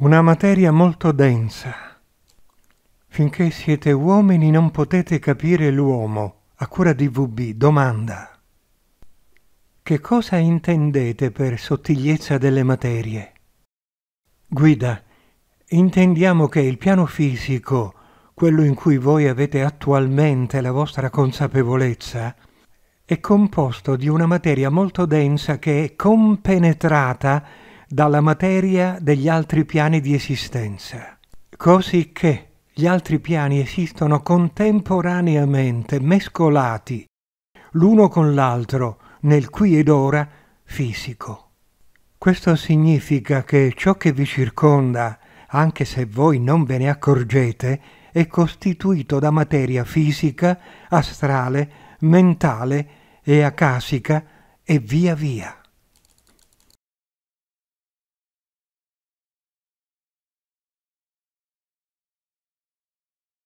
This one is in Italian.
una materia molto densa. Finché siete uomini non potete capire l'uomo, a cura di VB, domanda. Che cosa intendete per sottigliezza delle materie? Guida, intendiamo che il piano fisico, quello in cui voi avete attualmente la vostra consapevolezza, è composto di una materia molto densa che è compenetrata dalla materia degli altri piani di esistenza, così che gli altri piani esistono contemporaneamente, mescolati, l'uno con l'altro, nel qui ed ora fisico. Questo significa che ciò che vi circonda, anche se voi non ve ne accorgete, è costituito da materia fisica, astrale, mentale e acasica e via via.